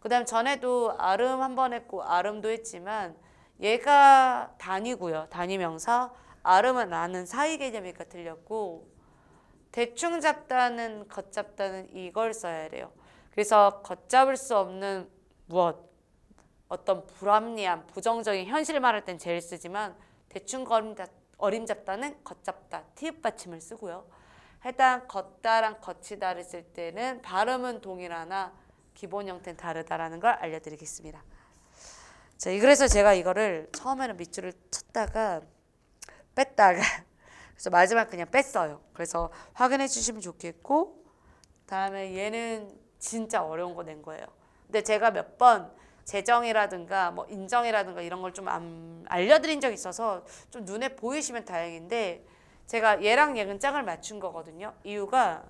그 다음 전에도 아름 한번 했고 아름도 했지만 얘가 단위고요. 단위명사 아름은 나는 사이 개념이니까 틀렸고 대충 잡다는 겉잡다는 이걸 써야 돼요. 그래서 겉잡을수 없는 무엇 어떤 불합리한 부정적인 현실을 말할 땐 제일 쓰지만 대충 어림잡다는 겉잡다 티읕 받침을 쓰고요. 해당 걷다랑 거치다를 쓸 때는 발음은 동일하나 기본 형태는 다르다라는 걸 알려드리겠습니다. 자, 그래서 제가 이거를 처음에는 밑줄을 쳤다가 뺐다가 (laughs) 그래서 마지막 그냥 뺐어요. 그래서 확인해 주시면 좋겠고 다음에 얘는 진짜 어려운 거 낸 거예요. 근데 제가 몇 번 재정이라든가 뭐 인정이라든가 이런 걸 좀 알려드린 적이 있어서 좀 눈에 보이시면 다행인데 제가 얘랑 얘는 짝을 맞춘 거거든요. 이유가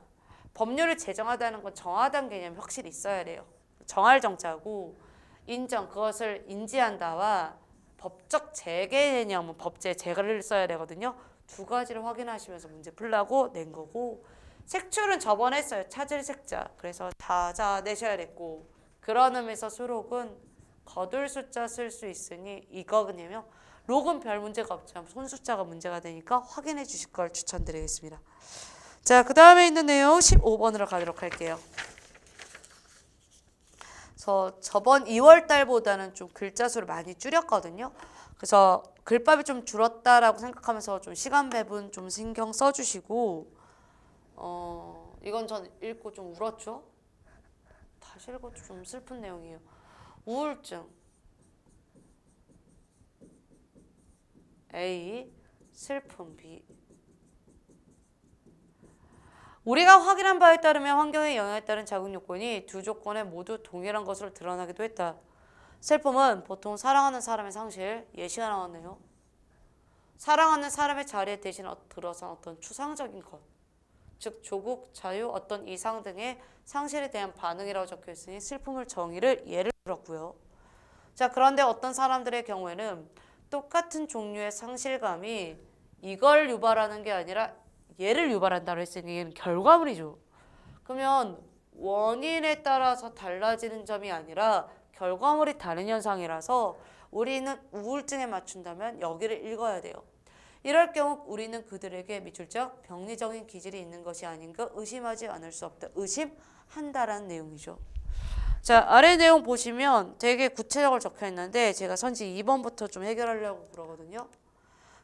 법률을 제정하다는 건 정하다는 개념이 확실히 있어야 돼요. 정할 정자고 인정 그것을 인지한다와 법적 재개냐면 뭐 법제 재가를 써야 되거든요. 두 가지를 확인하시면서 문제 풀라고 낸 거고 색출은 저번에 했어요. 찾을 색자. 그래서 다자 내셔야 됐고 그런 의미에서 수록은 거둘 숫자 쓸 수 있으니 이거는요. 록은 별 문제가 없지만 손숫자가 문제가 되니까 확인해 주실 걸 추천드리겠습니다. 자, 그 다음에 있는 내용 15번으로 가도록 할게요. 그래서 저번 2월 달보다는 좀 글자 수를 많이 줄였거든요. 그래서 글밥이 좀 줄었다라고 생각하면서 좀 시간 배분 좀 신경 써주시고 어 이건 전 읽고 좀 울었죠. 다시 읽어도 좀 슬픈 내용이에요. 우울증 A 슬픔 B 우리가 확인한 바에 따르면 환경의 영향에 따른 자극 요건이 두 조건에 모두 동일한 것으로 드러나기도 했다. 슬픔은 보통 사랑하는 사람의 상실, 예시가 나왔네요. 사랑하는 사람의 자리에 대신 어, 들어선 어떤 추상적인 것, 즉 조국, 자유, 어떤 이상 등의 상실에 대한 반응이라고 적혀 있으니 슬픔을 정의를 예를 들었고요. 자 그런데 어떤 사람들의 경우에는 똑같은 종류의 상실감이 이걸 유발하는 게 아니라 얘를 유발한다고 했으니 얘는 결과물이죠. 그러면 원인에 따라서 달라지는 점이 아니라 결과물이 다른 현상이라서 우리는 우울증에 맞춘다면 여기를 읽어야 돼요. 이럴 경우 우리는 그들에게 미술적 병리적인 기질이 있는 것이 아닌가 의심하지 않을 수 없다. 의심한다라는 내용이죠. 자 아래 내용 보시면 되게 구체적으로 적혀 있는데 제가 선지 2번부터 좀 해결하려고 그러거든요.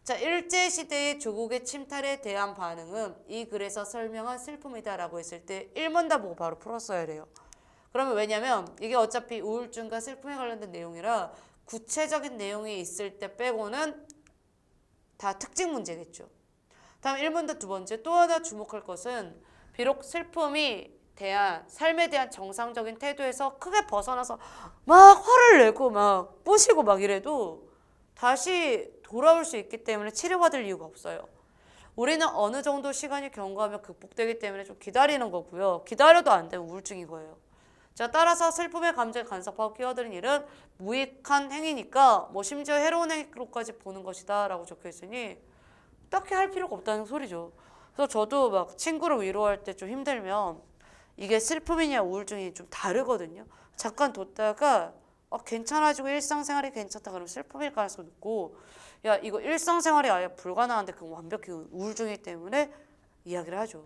자, 일제시대의 조국의 침탈에 대한 반응은 이 글에서 설명한 슬픔이다라고 했을 때 1번 다 보고 바로 풀었어야 돼요. 그러면 왜냐면 이게 어차피 우울증과 슬픔에 관련된 내용이라 구체적인 내용이 있을 때 빼고는 다 특징 문제겠죠. 다음 1번도 두 번째 또 하나 주목할 것은 비록 슬픔이 대한 삶에 대한 정상적인 태도에서 크게 벗어나서 막 화를 내고 막 뿌시고 막 이래도 다시 돌아올 수 있기 때문에 치료받을 이유가 없어요. 우리는 어느 정도 시간이 경과하면 극복되기 때문에 좀 기다리는 거고요. 기다려도 안 되면 우울증인 거예요. 자, 따라서 슬픔의 감정에 간섭하고 끼어드는 일은 무익한 행위니까 뭐 심지어 해로운 행위로까지 보는 것이다 라고 적혀 있으니 딱히 할 필요가 없다는 소리죠. 그래서 저도 막 친구를 위로할 때 좀 힘들면 이게 슬픔이냐 우울증이 좀 다르거든요. 잠깐 뒀다가 어, 괜찮아지고 일상생활이 괜찮다 그러면 슬픔일 가능성이 높고 야 이거 일상생활이 아예 불가능한데 그건 완벽히 우울증이기 때문에 이야기를 하죠.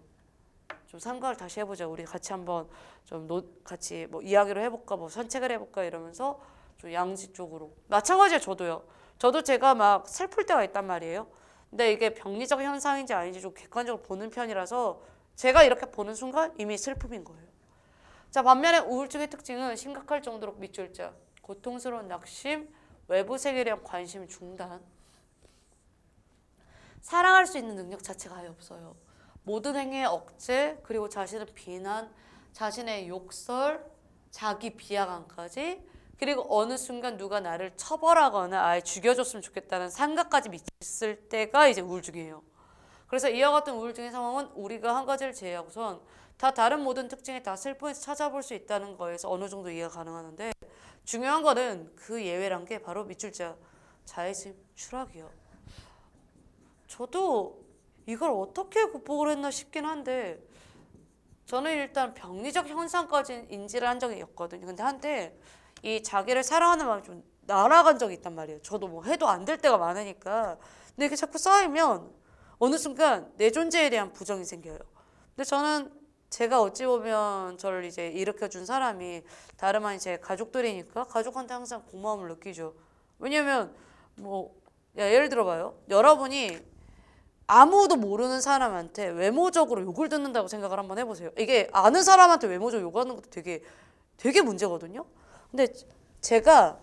좀 삼각을 다시 해보자. 우리 같이 한번 좀 노, 같이 뭐 이야기를 해볼까, 뭐 산책을 해볼까 이러면서 좀 양지 쪽으로. 마찬가지예요, 저도요. 저도 제가 막 슬플 때가 있단 말이에요. 근데 이게 병리적 현상인지 아닌지 좀 객관적으로 보는 편이라서 제가 이렇게 보는 순간 이미 슬픔인 거예요. 자 반면에 우울증의 특징은 심각할 정도로 밑줄자, 고통스러운 낙심, 외부 세계에 대한 관심 중단, 사랑할 수 있는 능력 자체가 아예 없어요. 모든 행위의 억제, 그리고 자신의 비난, 자신의 욕설, 자기 비하감까지 그리고 어느 순간 누가 나를 처벌하거나 아예 죽여줬으면 좋겠다는 생각까지 미쳤 때가 이제 우울증이에요. 그래서 이와 같은 우울증의 상황은 우리가 한 가지를 제외하고선 다 다른 모든 특징이 다 슬픔에서 찾아볼 수 있다는 거에서 어느 정도 이해가 가능하는데 중요한 거는 그 예외란 게 바로 밑줄자 자의심 추락이요. 저도 이걸 어떻게 극복을 했나 싶긴 한데 저는 일단 병리적 현상까지 인지를 한 적이 없거든요. 근데 한때 이 자기를 사랑하는 마음이 좀 날아간 적이 있단 말이에요. 저도 뭐 해도 안 될 때가 많으니까. 근데 이게 자꾸 쌓이면 어느 순간 내 존재에 대한 부정이 생겨요. 근데 저는 제가 어찌 보면 저를 이제 일으켜준 사람이 다름 아닌 제 가족들이니까 가족한테 항상 고마움을 느끼죠. 왜냐면 뭐, 야, 예를 들어봐요. 여러분이 아무도 모르는 사람한테 외모적으로 욕을 듣는다고 생각을 한번 해보세요. 이게 아는 사람한테 외모적 으로 욕하는 것도 되게 되게 문제거든요. 근데 제가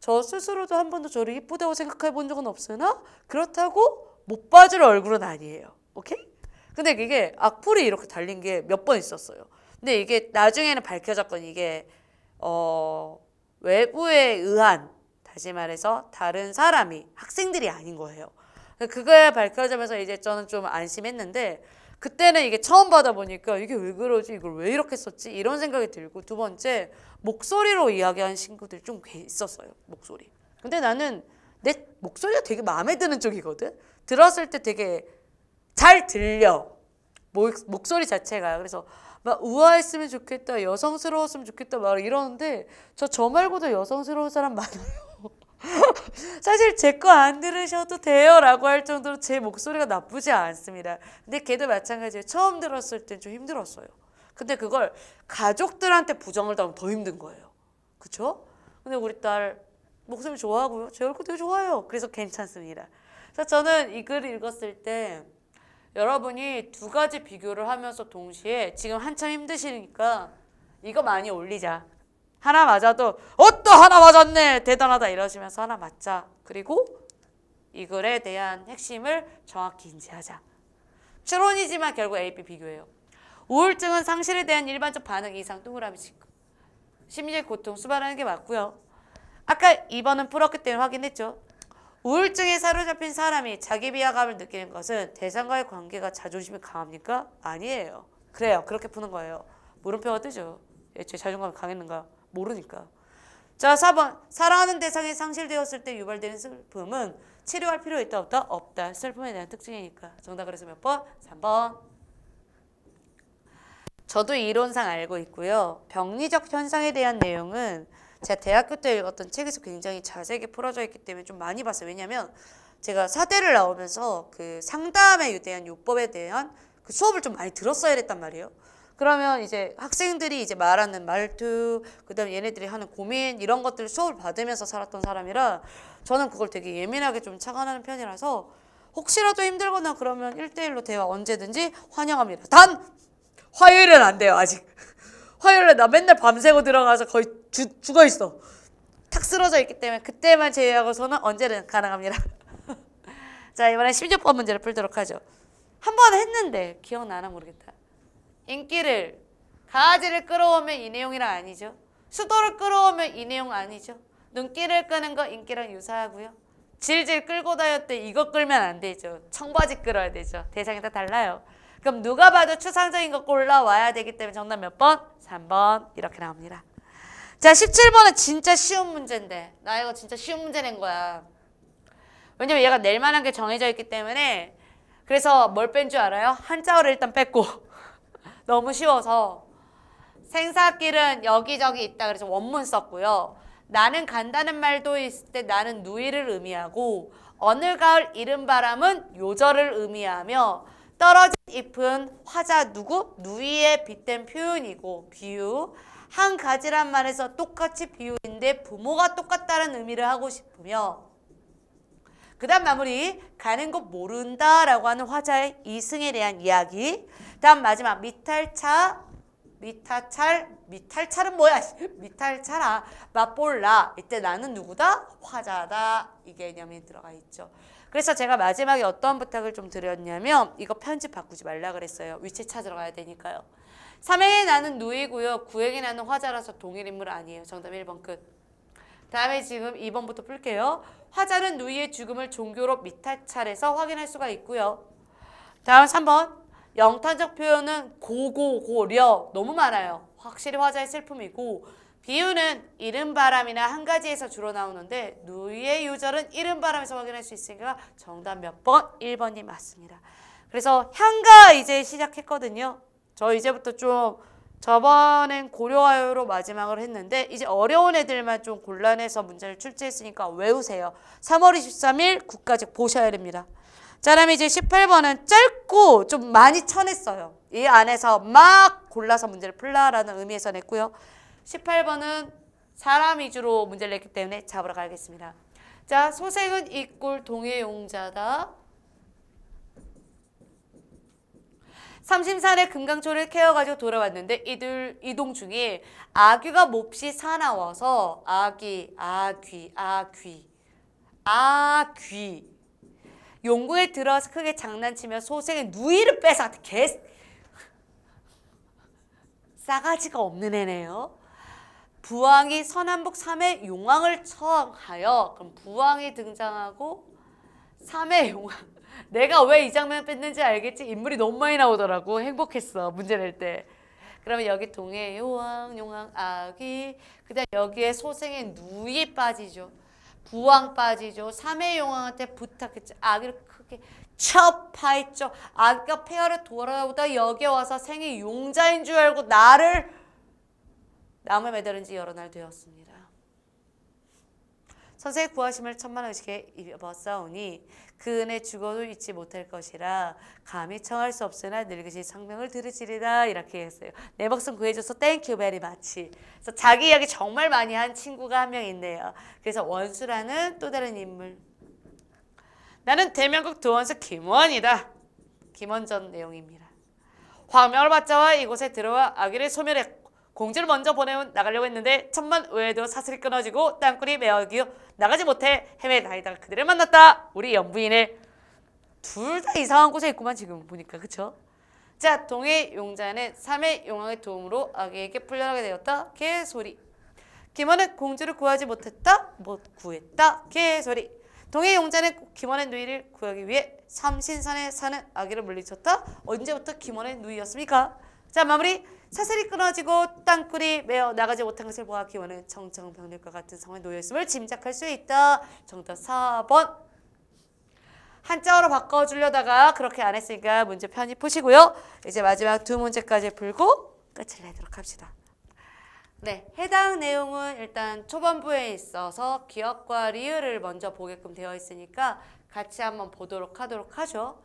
저 스스로도 한 번도 저를 이쁘다고 생각해 본 적은 없으나 그렇다고 못 빠질 얼굴은 아니에요. 오케이? 근데 이게 악플이 이렇게 달린 게 몇 번 있었어요. 근데 이게 나중에는 밝혀졌건 이게 어 외부에 의한 다시 말해서 다른 사람이 학생들이 아닌 거예요. 그, 그거야 밝혀지면서 이제 저는 좀 안심했는데 그때는 이게 처음 받아보니까 이게 왜 그러지? 이걸 왜 이렇게 썼지? 이런 생각이 들고 두 번째 목소리로 이야기한 친구들이 좀 있었어요. 목소리. 근데 나는 내 목소리가 되게 마음에 드는 쪽이거든? 들었을 때 되게 잘 들려. 목, 목소리 자체가. 그래서 막 우아했으면 좋겠다, 여성스러웠으면 좋겠다 막 이러는데 저 저 말고도 여성스러운 사람 많아요. (laughs) 사실 제 거 안 들으셔도 돼요 라고 할 정도로 제 목소리가 나쁘지 않습니다. 근데 걔도 마찬가지예요. 처음 들었을 땐 좀 힘들었어요. 근데 그걸 가족들한테 부정을 당하면 더 힘든 거예요. 그쵸? 근데 우리 딸 목소리 좋아하고요. 제 얼굴 되게 좋아요. 그래서 괜찮습니다. 그래서 저는 이 글을 읽었을 때 여러분이 두 가지 비교를 하면서 동시에 지금 한참 힘드시니까 이거 많이 올리자. 하나 맞아도 어떠 하나 맞았네 대단하다 이러시면서 하나 맞자 그리고 이 글에 대한 핵심을 정확히 인지하자 추론이지만 결국 A, B 비교예요 우울증은 상실에 대한 일반적 반응 이상 동그라미 치고 심리적 고통 수발하는 게 맞고요 아까 2번은 풀었기 때문에 확인했죠 우울증에 사로잡힌 사람이 자기 비하감을 느끼는 것은 대상과의 관계가 자존심이 강합니까? 아니에요 그래요 그렇게 푸는 거예요 물음표가 뜨죠 예, 제 자존감이 강했는가 모르니까. 자, 4번. 사랑하는 대상이 상실되었을 때 유발되는 슬픔은 치료할 필요 있다 없다? 없다. 슬픔에 대한 특징이니까. 정답 그래서 몇 번? 3번. 저도 이론상 알고 있고요. 병리적 현상에 대한 내용은 제가 대학교 때 읽었던 책에서 굉장히 자세하게 풀어져 있기 때문에 좀 많이 봤어요. 왜냐면 제가 사대를 나오면서 그 상담에 대한 요법에 대한 그 수업을 좀 많이 들었어야 했단 말이에요. 그러면 이제 학생들이 이제 말하는 말투, 그다음에 얘네들이 하는 고민 이런 것들을 수업을 받으면서 살았던 사람이라 저는 그걸 되게 예민하게 좀 착안하는 편이라서 혹시라도 힘들거나 그러면 일대일로 대화 언제든지 환영합니다. 단 화요일은 안 돼요 아직. (laughs) 화요일에 나 맨날 밤새고 들어가서 거의 주, 죽어 있어. 탁 쓰러져 있기 때문에 그때만 제외하고서는 언제든 가능합니다. (laughs) 자이번엔 16번 문제를 풀도록 하죠. 한 번 했는데 기억나나 모르겠다. 인기를 가지를 끌어오면 이 내용이랑 아니죠. 수도를 끌어오면 이 내용 아니죠. 눈길을 끄는 거 인기랑 유사하고요. 질질 끌고 다녔대 이거 끌면 안 되죠. 청바지 끌어야 되죠. 대상이 다 달라요. 그럼 누가 봐도 추상적인 거 골라와야 되기 때문에 정답 몇 번? 3번 이렇게 나옵니다. 자 17번은 진짜 쉬운 문제인데 나 이거 진짜 쉬운 문제 낸 거야. 왜냐면 얘가 낼 만한 게 정해져 있기 때문에 그래서 뭘 뺀 줄 알아요? 한자어를 일단 뺐고 너무 쉬워서 생사길은 여기저기 있다 그래서 원문 썼고요. 나는 간다는 말도 있을 때 나는 누이를 의미하고 어느 가을 이른 바람은 요절을 의미하며 떨어진 잎은 화자 누구? 누이에 빗댄 표현이고 비유 한 가지란 말에서 똑같이 비유인데 부모가 똑같다는 의미를 하고 싶으며 그 다음 마무리 가는 곳 모른다 라고 하는 화자의 이승에 대한 이야기 다음 마지막 미탈차 미탈찰 미탈찰은 뭐야? (laughs) 미탈차라 맛볼라 이때 나는 누구다? 화자다 이 개념이 들어가 있죠. 그래서 제가 마지막에 어떤 부탁을 좀 드렸냐면 이거 편집 바꾸지 말라 그랬어요. 위치 찾으러 가야 되니까요. 삼행에 나는 누이고요. 구행에 나는 화자라서 동일 인물 아니에요. 정답 1번 끝. 다음에 지금 2번부터 풀게요. 화자는 누이의 죽음을 종교로 미탈찰에서 확인할 수가 있고요. 다음 3번 영탄적 표현은 고고고려 너무 많아요. 확실히 화자의 슬픔이고 비유는 이른바람이나 한 가지에서 주로 나오는데 누이의 유절은 이른바람에서 확인할 수 있으니까 정답 몇 번? 1번이 맞습니다. 그래서 향가 이제 시작했거든요. 저 이제부터 좀 저번엔 고려하여로 마지막으로 했는데 이제 어려운 애들만 좀 곤란해서 문제를 출제했으니까 외우세요. 3월 23일 국가직 보셔야 됩니다. 자, 그럼 이제 18번은 짧고 좀 많이 쳐냈어요. 이 안에서 막 골라서 문제를 풀라라는 의미에서 냈고요. 18번은 사람 위주로 문제를 냈기 때문에 잡으러 가겠습니다. 자, 소생은 이 꼴 동해용자다. 삼심산의 금강초를 캐어가지고 돌아왔는데 이들 이동 중에 아귀가 몹시 사나워서 아귀, 아귀, 아귀, 아귀 용구에 들어와서 크게 장난치며 소생의 누이를 빼서 개 싸가지가 없는 애네요. 부왕이 서남북 3회 용왕을 처하여 그럼 부왕이 등장하고 3회 용왕 내가 왜 이 장면 뺐는지 알겠지? 인물이 너무 많이 나오더라고 행복했어 문제 낼 때. 그러면 여기 동해 요왕 용왕 아귀 그다음 여기에 소생의 누이 빠지죠. 부왕 빠지죠. 삼해 용왕한테 부탁했죠. 아기를 크게 쳐파했죠. 아기가 폐하를 돌아오다 여기 와서 생이 용자인 줄 알고 나를 나무 매달은 지 여러 날 되었습니다. 선생의 구하심을 천만 원씩에 입었사오니 그 은혜 죽어도 잊지 못할 것이라 감히 청할 수 없으나 늙으신 성명을 들으시리다 이렇게 했어요. 내 목숨 구해줘서 땡큐 베리 마치 그래서 자기 이야기 정말 많이 한 친구가 한 명 있네요. 그래서 원수라는 또 다른 인물 나는 대명국 도원수 김원이다. 김원전 내용입니다. 황명을 받자와 이곳에 들어와 아기를 소멸했고 공지를 먼저 보내온 나가려고 했는데 천만 외에도 사슬이 끊어지고 땅굴이 메어기고 나가지 못해 헤매 다니다가 그들을 만났다. 우리 연부인을 둘 다 이상한 곳에 있구만 지금 보니까 그쵸? 자 동해 용자는 삼의 용왕의 도움으로 아기에게 풀려나게 되었다. 개소리. 김원은 공주를 구하지 못했다. 못 구했다. 개소리. 동해 용자는 김원의 누이를 구하기 위해 삼신산에 사는 아기를 물리쳤다. 언제부터 김원의 누이였습니까? 자 마무리. 사슬이 끊어지고 땅굴이 메어 나가지 못한 것을 보아 기원은 청정병력과 같은 성황에 놓여있음을 짐작할 수 있다. 정답 4번. 한자어로 바꿔주려다가 그렇게 안 했으니까 문제 편히 푸시고요. 이제 마지막 두 문제까지 풀고 끝을 내도록 합시다. 네, 해당 내용은 일단 초반부에 있어서 기억과 리을을 먼저 보게끔 되어 있으니까 같이 한번 보도록 하도록 하죠.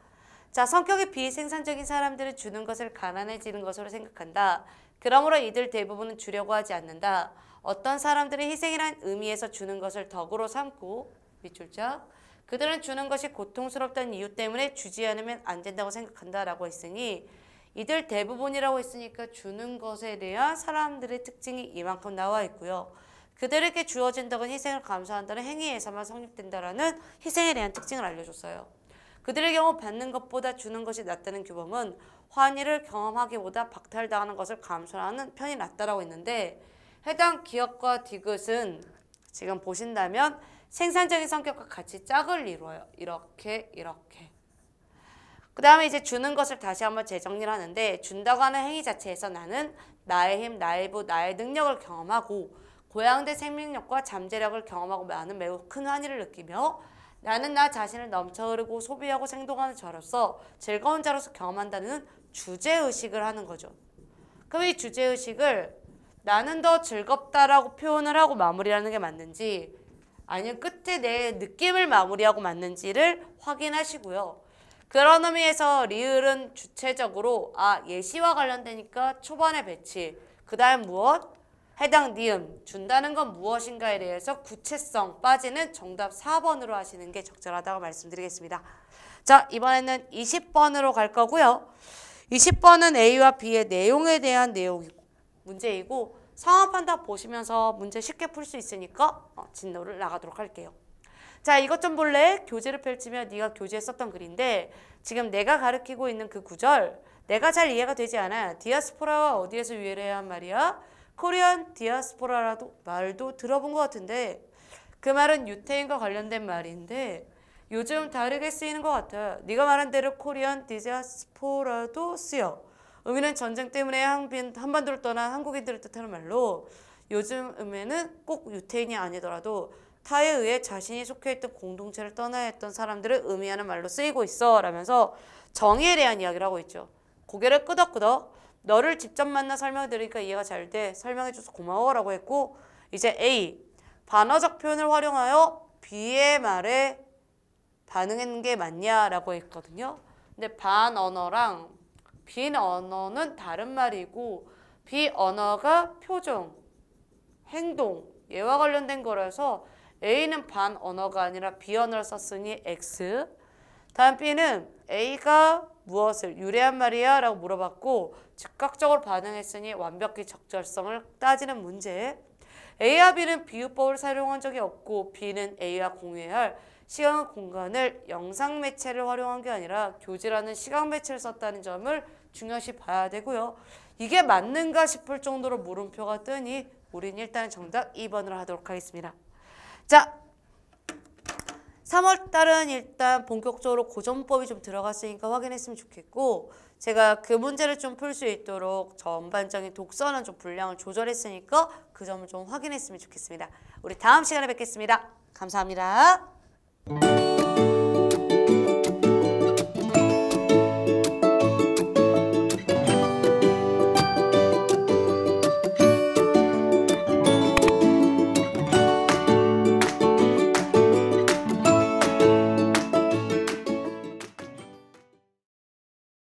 자, 성격이 비생산적인 사람들은 주는 것을 가난해지는 것으로 생각한다. 그러므로 이들 대부분은 주려고 하지 않는다. 어떤 사람들은 희생이란 의미에서 주는 것을 덕으로 삼고 밑줄자 그들은 주는 것이 고통스럽다는 이유 때문에 주지 않으면 안 된다고 생각한다라고 했으니 이들 대부분이라고 했으니까 주는 것에 대한 사람들의 특징이 이만큼 나와 있고요. 그들에게 주어진 덕은 희생을 감사한다는 행위에서만 성립된다라는 희생에 대한 특징을 알려줬어요. 그들의 경우 받는 것보다 주는 것이 낫다는 규범은 환희를 경험하기보다 박탈당하는 것을 감수하는 편이 낫다라고 했는데 해당 기업과 디귿은 지금 보신다면 생산적인 성격과 같이 짝을 이루어요. 이렇게 이렇게. 그 다음에 이제 주는 것을 다시 한번 재정리를 하는데 준다고 하는 행위 자체에서 나는 나의 힘, 나의 부, 나의 능력을 경험하고 고양대 생명력과 잠재력을 경험하고 나는 매우 큰 환희를 느끼며 나는 나 자신을 넘쳐 흐르고 소비하고 생동하는 자로서 즐거운 자로서 경험한다는 주제의식을 하는 거죠. 그럼 이 주제의식을 나는 더 즐겁다라고 표현을 하고 마무리하는 게 맞는지 아니면 끝에 내 느낌을 마무리하고 맞는지를 확인하시고요. 그런 의미에서 리을은 주체적으로 아 예시와 관련되니까 초반에 배치 그 다음 무엇? 해당 니은 준다는 건 무엇인가에 대해서 구체성 빠지는 정답 4번으로 하시는 게 적절하다고 말씀드리겠습니다. 자, 이번에는 20번으로 갈 거고요. 20번은 A와 B의 내용에 대한 내용이고 문제이고 상황 판단 보시면서 문제 쉽게 풀 수 있으니까 어, 진로를 나가도록 할게요. 자, 이것 좀 볼래? 교재를 펼치면 네가 교재에 썼던 글인데 지금 내가 가르키고 있는 그 구절 내가 잘 이해가 되지 않아. 디아스포라와 어디에서 유래해야 한 말이야? 코리안 디아스포라라도 말도 들어본 것 같은데 그 말은 유태인과 관련된 말인데 요즘 다르게 쓰이는 것 같아. 네가 말한 대로 코리안 디아스포라도 쓰여. 의미는 전쟁 때문에 한반도를 떠난 한국인들을 뜻하는 말로 요즘에는 꼭 유태인이 아니더라도 타에 의해 자신이 속해있던 공동체를 떠나야 했던 사람들을 의미하는 말로 쓰이고 있어 라면서 정의에 대한 이야기를 하고 있죠. 고개를 끄덕끄덕 너를 직접 만나 설명해드리니까 이해가 잘 돼. 설명해줘서 고마워라고 했고 이제 A. 반어적 표현을 활용하여 B의 말에 반응했는게 맞냐라고 했거든요. 근데 반언어랑 비언어는 다른 말이고 비언어가 표정, 행동, 얘와 관련된 거라서 A는 반언어가 아니라 비언어를 썼으니 X 다음 B는 A가 무엇을 유래한 말이야? 라고 물어봤고 즉각적으로 반응했으니 완벽히 적절성을 따지는 문제 A와 B는 비유법을 사용한 적이 없고 B는 A와 공유할 해야 시간과 공간을 영상 매체를 활용한 게 아니라 교재라는 시간 매체를 썼다는 점을 중요시 봐야 되고요. 이게 맞는가 싶을 정도로 물음표가 뜨니 우린 일단 정답 2번으로 하도록 하겠습니다. 자, 3월달은 일단 본격적으로 고전법이 좀 들어갔으니까 확인했으면 좋겠고 제가 그 문제를 좀 풀 수 있도록 전반적인 독서는 좀 분량을 조절했으니까 그 점을 좀 확인했으면 좋겠습니다. 우리 다음 시간에 뵙겠습니다. 감사합니다.